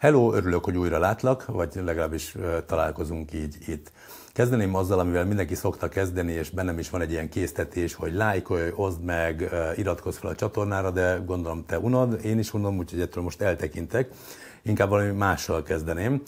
Hello, örülök, hogy újra látlak, vagy legalábbis találkozunk így itt. Kezdeném azzal, amivel mindenki szokta kezdeni, és bennem is van egy ilyen késztetés, hogy lájkolj, oszd meg, iratkozz fel a csatornára, de gondolom te unod, én is unom, úgyhogy ettől most eltekintek inkább valami mással kezdeném.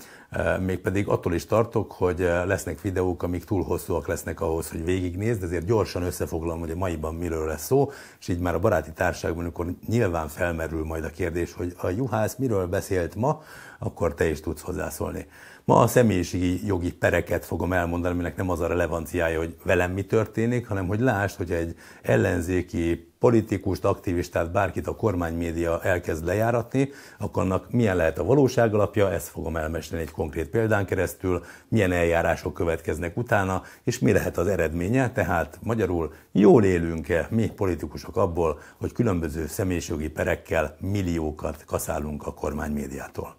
Mégpedig attól is tartok, hogy lesznek videók, amik túl hosszúak lesznek ahhoz, hogy végignézd, ezért gyorsan összefoglalom, hogy a maiban miről lesz szó, és így már a baráti társágban, amikor nyilván felmerül majd a kérdés, hogy a juhász miről beszélt ma, akkor te is tudsz hozzászólni. Ma a személyiségi jogi pereket fogom elmondani, aminek nem az a relevanciája, hogy velem mi történik, hanem hogy lásd, hogy egy ellenzéki politikust, aktivistát, bárkit a kormánymédia elkezd lejáratni, akkor annak milyen lehet a valóság alapja, ezt fogom elmesélni egy konkrét példán keresztül, milyen eljárások következnek utána, és mi lehet az eredménye, tehát magyarul jól élünk-e mi politikusok abból, hogy különböző személyiségi perekkel milliókat kaszálunk a kormánymédiától.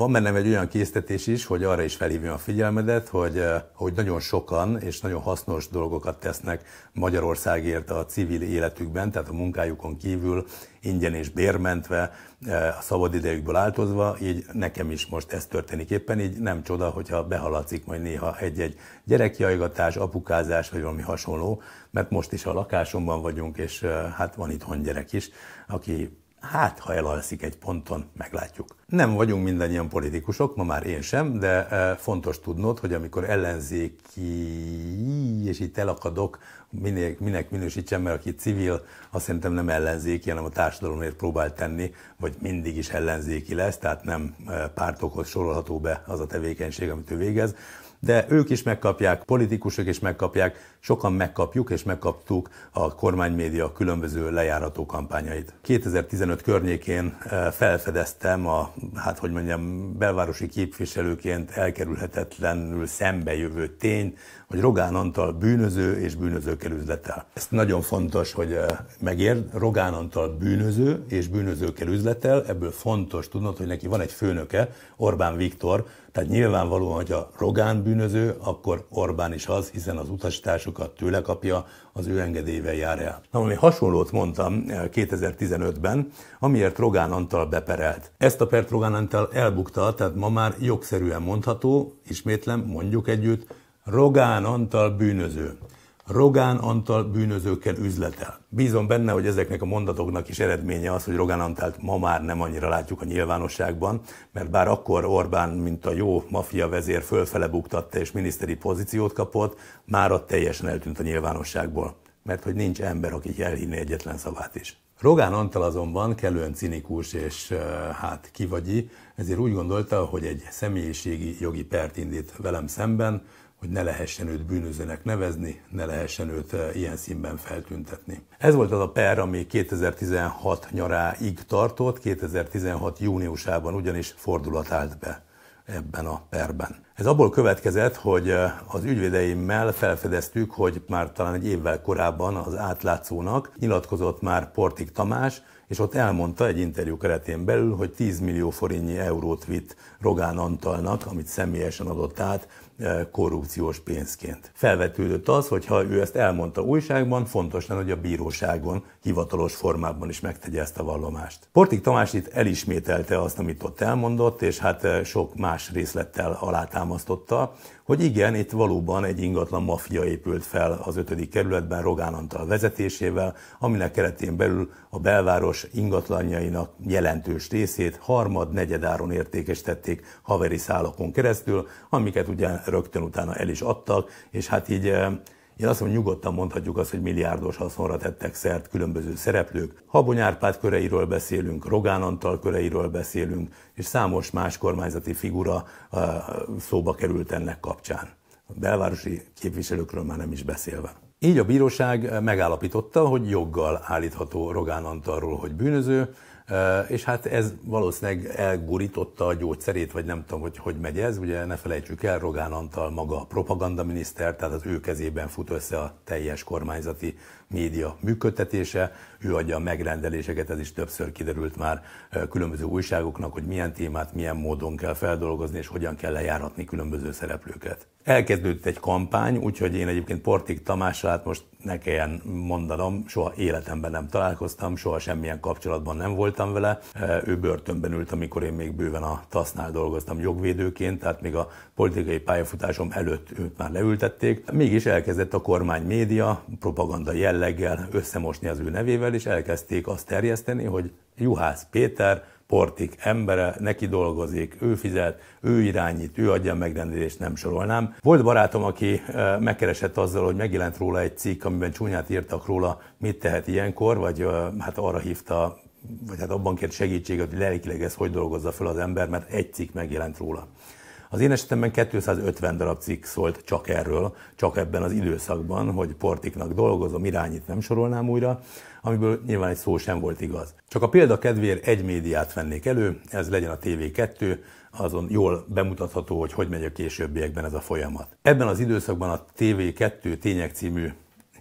Van bennem egy olyan késztetés is, hogy arra is felhívjam a figyelmedet, hogy, eh, hogy nagyon sokan és nagyon hasznos dolgokat tesznek Magyarországért a civil életükben, tehát a munkájukon kívül ingyen és bérmentve, eh, a szabadidejükből áltozva, így nekem is most ez történik éppen, így nem csoda, hogyha behaladszik majd néha egy-egy gyerekjajgatás, apukázás, vagy valami hasonló, mert most is a lakásomban vagyunk, és eh, hát van itthon gyerek is, aki Hát, ha elalszik egy ponton, meglátjuk. Nem vagyunk mindannyian politikusok, ma már én sem, de e, fontos tudnod, hogy amikor ellenzéki, és itt elakadok, minek, minek minősítsem, mert aki civil, azt szerintem nem ellenzéki, hanem a társadalomért próbál tenni, vagy mindig is ellenzéki lesz, tehát nem e, pártokhoz sorolható be az a tevékenység, amit ő végez de ők is megkapják, politikusok is megkapják, Sokan megkapjuk és megkaptuk a kormánymédia különböző lejárató kampányait. 2015 környékén eh, felfedeztem a, hát hogy mondjam, belvárosi képviselőként elkerülhetetlenül szembejövő tény, hogy Rogán Antal bűnöző és bűnözőkkel üzletel. Ez nagyon fontos, hogy eh, megérd. Rogán Antal bűnöző és bűnözőkkel üzletel, ebből fontos tudnod, hogy neki van egy főnöke, Orbán Viktor, tehát nyilvánvalóan, hogy a Rogán bűnöző, akkor Orbán is az, hiszen az utasítás forrásokat tőle kapja, az ő engedélyével jár el. Na, ami hasonlót mondtam 2015-ben, eh, amiért Rogán Antal beperelt. Ezt a pert Rogán Antal elbukta, tehát ma már jogszerűen mondható, ismétlem, mondjuk együtt, Rogán Antal bűnöző. Rogán Antal bűnözőkkel üzletel. Bízom benne, hogy ezeknek a mondatoknak is eredménye az, hogy Rogán Antalt ma már nem annyira látjuk a nyilvánosságban, mert bár akkor Orbán, mint a jó mafia vezér fölfele buktatta és miniszteri pozíciót kapott, már ott teljesen eltűnt a nyilvánosságból, mert hogy nincs ember, aki elhinné egyetlen szavát is. Rogán Antal azonban kellően cinikus és hát kivagyi, ezért úgy gondolta, hogy egy személyiségi jogi pert indít velem szemben, hogy ne lehessen őt bűnözőnek nevezni, ne lehessen őt eh, ilyen színben feltüntetni. Ez volt az a per, ami 2016 nyaráig tartott, 2016 júniusában ugyanis fordulat állt be ebben a perben. Ez abból következett, hogy az ügyvédeimmel felfedeztük, hogy már talán egy évvel korábban az átlátszónak nyilatkozott már Portik Tamás, és ott elmondta egy interjú keretén belül, hogy 10 millió forintnyi eurót vitt Rogán Antalnak, amit személyesen adott át korrupciós pénzként. Felvetődött az, hogy ha ő ezt elmondta újságban, fontos lenne, hogy a bíróságon hivatalos formában is megtegye ezt a vallomást. Portik Tamás itt elismételte azt, amit ott elmondott, és hát sok más részlettel alátámasztott alátámasztotta, hogy igen, itt valóban egy ingatlan maffia épült fel az 5. kerületben Rogán Antal vezetésével, aminek keretén belül a belváros ingatlanjainak jelentős részét harmad negyedáron értékesítették haveri szálakon keresztül, amiket ugye rögtön utána el is adtak, és hát így eh, én azt mondom, nyugodtan mondhatjuk azt, hogy milliárdos haszonra tettek szert különböző szereplők. Habony Árpád köreiről beszélünk, Rogán Antal köreiről beszélünk, és számos más kormányzati figura szóba került ennek kapcsán. A belvárosi képviselőkről már nem is beszélve. Így a bíróság megállapította, hogy joggal állítható Rogán Antalról, hogy bűnöző, és hát ez valószínűleg elgurította a gyógyszerét, vagy nem tudom, hogy hogy megy ez. Ugye ne felejtsük el, Rogán Antal maga a propagandaminiszter, tehát az ő kezében fut össze a teljes kormányzati média működtetése. Ő adja a megrendeléseket, ez is többször kiderült már különböző újságoknak, hogy milyen témát, milyen módon kell feldolgozni, és hogyan kell lejáratni különböző szereplőket elkezdődött egy kampány, úgyhogy én egyébként Portik Tamással, hát most ne kelljen mondanom, soha életemben nem találkoztam, soha semmilyen kapcsolatban nem voltam vele. Ő börtönben ült, amikor én még bőven a TASZ-nál dolgoztam jogvédőként, tehát még a politikai pályafutásom előtt őt már leültették. Mégis elkezdett a kormány média propaganda jelleggel összemosni az ő nevével, és elkezdték azt terjeszteni, hogy Juhász Péter portik embere, neki dolgozik, ő fizet, ő irányít, ő adja a megrendelést, nem sorolnám. Volt barátom, aki eh, megkeresett azzal, hogy megjelent róla egy cikk, amiben csúnyát írtak róla, mit tehet ilyenkor, vagy eh, hát arra hívta vagy hát abban kért segítséget, hogy lelkileg ez hogy dolgozza fel az ember, mert egy cikk megjelent róla. Az én esetemben 250 darab cikk szólt csak erről, csak ebben az időszakban, hogy portiknak dolgozom, irányít, nem sorolnám újra amiből nyilván egy szó sem volt igaz. Csak a példa kedvéért egy médiát vennék elő, ez legyen a TV2, azon jól bemutatható, hogy hogy megy a későbbiekben ez a folyamat. Ebben az időszakban a TV2 Tények című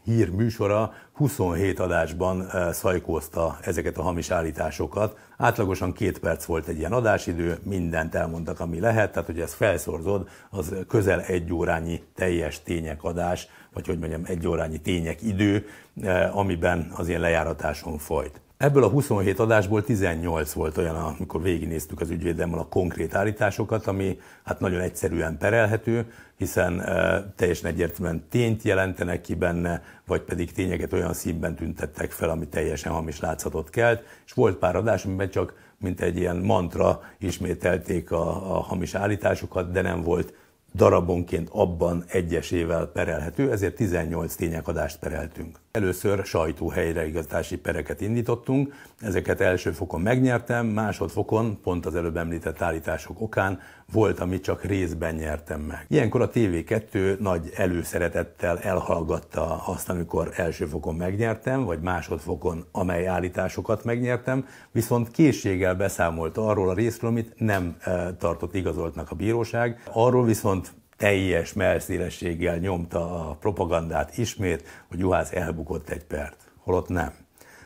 hír műsora 27 adásban eh, szajkózta ezeket a hamis állításokat. Átlagosan két perc volt egy ilyen adásidő, mindent elmondtak, ami lehet, tehát hogy ezt felszorzod, az közel egy órányi teljes tények adás, vagy hogy mondjam, egy órányi tények idő, eh, amiben az ilyen lejáratáson folyt. Ebből a 27 adásból 18 volt olyan, amikor végignéztük az ügyvédemmel a konkrét állításokat, ami hát nagyon egyszerűen perelhető, hiszen e, teljesen egyértelműen tényt jelentenek ki benne, vagy pedig tényeket olyan színben tüntettek fel, ami teljesen hamis látszatot kelt, és volt pár adás, amiben csak mint egy ilyen mantra ismételték a, a hamis állításokat, de nem volt darabonként abban egyesével perelhető, ezért 18 tényekadást pereltünk. Először sajtóhelyreigazítási pereket indítottunk, ezeket első fokon megnyertem, másodfokon, pont az előbb említett állítások okán, volt, amit csak részben nyertem meg. Ilyenkor a TV2 nagy előszeretettel elhallgatta azt, amikor első fokon megnyertem, vagy másodfokon, amely állításokat megnyertem, viszont készséggel beszámolt arról a részről, amit nem eh, tartott igazoltnak a bíróság, arról viszont teljes melszélességgel nyomta a propagandát ismét, hogy Juhász elbukott egy pert. Holott nem.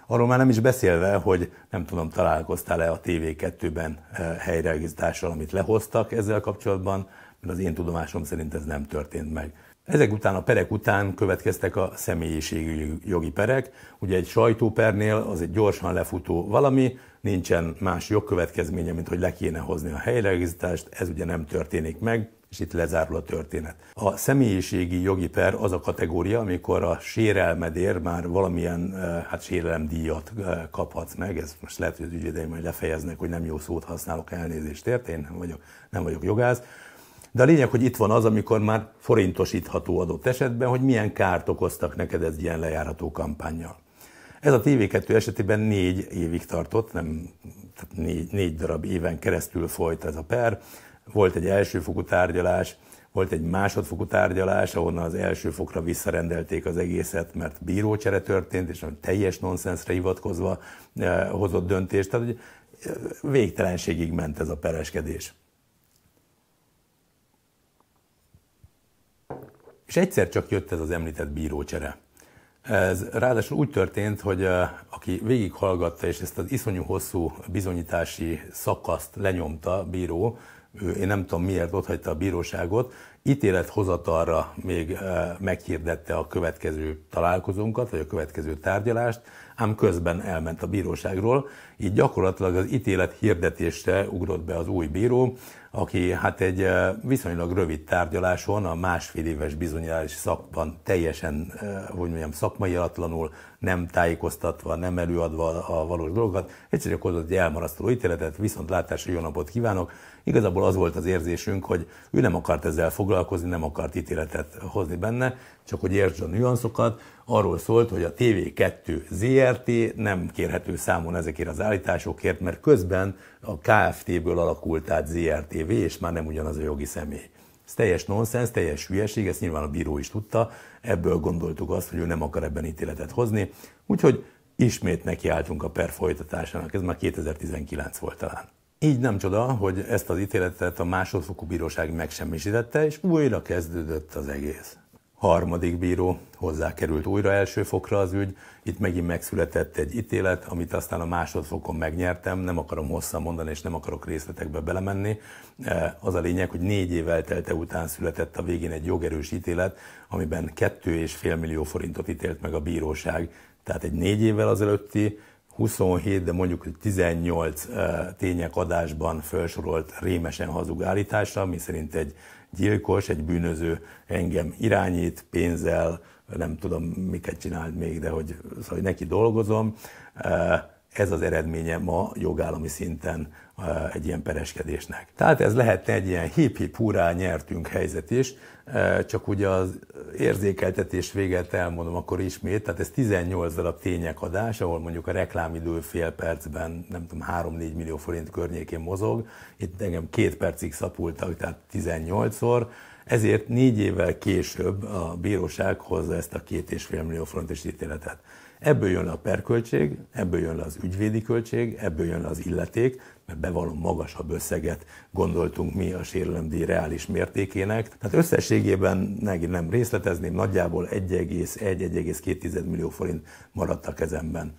Arról már nem is beszélve, hogy nem tudom, találkoztál-e a TV2-ben eh, helyreállítással, amit lehoztak ezzel kapcsolatban, mert az én tudomásom szerint ez nem történt meg. Ezek után, a perek után következtek a személyiségű jogi perek. Ugye egy sajtópernél az egy gyorsan lefutó valami, nincsen más jogkövetkezménye, mint hogy le kéne hozni a helyreállítást, ez ugye nem történik meg, és itt lezárul a történet. A személyiségi jogi per az a kategória, amikor a sérelmedért már valamilyen eh, hát sérelemdíjat eh, kaphatsz meg, ez most lehet, hogy az ügyvédeim majd lefejeznek, hogy nem jó szót használok, elnézést ért, én nem vagyok, nem vagyok jogász, de a lényeg, hogy itt van az, amikor már forintosítható adott esetben, hogy milyen kárt okoztak neked ez ilyen lejárató kampányjal. Ez a TV2 esetében négy évig tartott, nem, tehát négy, négy darab éven keresztül folyt ez a per, volt egy elsőfokú tárgyalás, volt egy másodfokú tárgyalás, ahonnan az első fokra visszarendelték az egészet, mert bírócsere történt, és teljes nonsensre hivatkozva eh, hozott döntést. Tehát hogy eh, végtelenségig ment ez a pereskedés. És egyszer csak jött ez az említett bírócsere. Ez ráadásul úgy történt, hogy eh, aki végighallgatta és ezt az iszonyú hosszú bizonyítási szakaszt lenyomta bíró, én nem tudom miért ott hagyta a bíróságot, ítélethozatalra még meghirdette a következő találkozónkat, vagy a következő tárgyalást, ám közben elment a bíróságról, így gyakorlatilag az ítélet hirdetésre ugrott be az új bíró, aki hát egy viszonylag rövid tárgyaláson, a másfél éves bizonyítási szakban teljesen, hogy mondjam, szakmai alatlanul, nem tájékoztatva, nem előadva a valós dolgokat, egyszerűen hozott egy elmarasztaló ítéletet, viszont látásra jó napot kívánok. Igazából az volt az érzésünk, hogy ő nem akart ezzel foglalkozni, nem akart ítéletet hozni benne, csak hogy értsd a nüanszokat, arról szólt, hogy a TV2 ZRT nem kérhető számon ezekért az állításokért, mert közben a KFT-ből alakult át ZRTV, és már nem ugyanaz a jogi személy. Ez teljes nonsens, teljes hülyeség, ezt nyilván a bíró is tudta, ebből gondoltuk azt, hogy ő nem akar ebben ítéletet hozni, úgyhogy ismét nekiálltunk a per folytatásának, ez már 2019 volt talán. Így nem csoda, hogy ezt az ítéletet a másodfokú bíróság megsemmisítette, és újra kezdődött az egész harmadik bíró hozzákerült újra első fokra az ügy, itt megint megszületett egy ítélet, amit aztán a másodfokon megnyertem, nem akarom hosszan mondani, és nem akarok részletekbe belemenni. Eh, az a lényeg, hogy négy év eltelte után született a végén egy jogerős ítélet, amiben kettő és fél millió forintot ítélt meg a bíróság. Tehát egy négy évvel azelőtti 27, de mondjuk 18 tények adásban felsorolt rémesen hazug állításra, ami szerint egy gyilkos, egy bűnöző engem irányít pénzzel, nem tudom miket csinált még, de hogy, szóval, hogy neki dolgozom, ez az eredménye ma jogállami szinten egy ilyen pereskedésnek. Tehát ez lehetne egy ilyen hip-hip hurrá nyertünk helyzet is, csak ugye az érzékeltetés véget elmondom akkor ismét, tehát ez 18 darab adás, ahol mondjuk a reklámidő fél percben, nem tudom, 3-4 millió forint környékén mozog, itt engem két percig szapultak, tehát 18-szor, ezért négy évvel később a bírósághoz ezt a két és fél millió forintos ítéletet. Ebből jön le a perköltség, ebből jön le az ügyvédi költség, ebből jön le az illeték, mert bevallom magasabb összeget gondoltunk mi a sérelemdíj reális mértékének. Tehát összességében nem részletezném, nagyjából 1,1-1,2 millió forint maradt a kezemben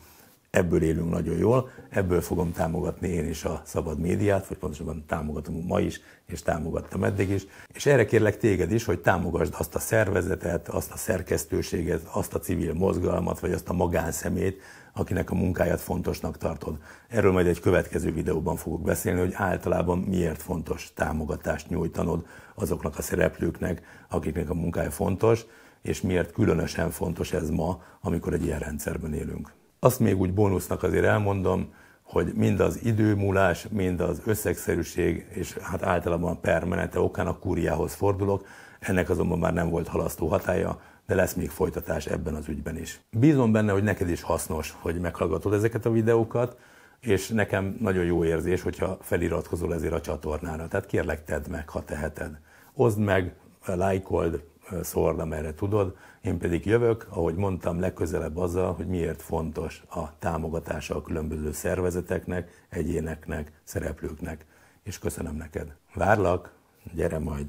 ebből élünk nagyon jól, ebből fogom támogatni én is a szabad médiát, vagy pontosabban támogatom ma is, és támogattam eddig is. És erre kérlek téged is, hogy támogasd azt a szervezetet, azt a szerkesztőséget, azt a civil mozgalmat, vagy azt a magánszemét, akinek a munkáját fontosnak tartod. Erről majd egy következő videóban fogok beszélni, hogy általában miért fontos támogatást nyújtanod azoknak a szereplőknek, akiknek a munkája fontos, és miért különösen fontos ez ma, amikor egy ilyen rendszerben élünk. Azt még úgy bónusznak azért elmondom, hogy mind az időmúlás, mind az összegszerűség, és hát általában a permenete okán a kúriához fordulok, ennek azonban már nem volt halasztó hatája, de lesz még folytatás ebben az ügyben is. Bízom benne, hogy neked is hasznos, hogy meghallgatod ezeket a videókat, és nekem nagyon jó érzés, hogyha feliratkozol ezért a csatornára. Tehát kérlek, tedd meg, ha teheted. Oszd meg, lájkold, szórna, merre tudod. Én pedig jövök, ahogy mondtam, legközelebb azzal, hogy miért fontos a támogatása a különböző szervezeteknek, egyéneknek, szereplőknek. És köszönöm neked. Várlak, gyere majd!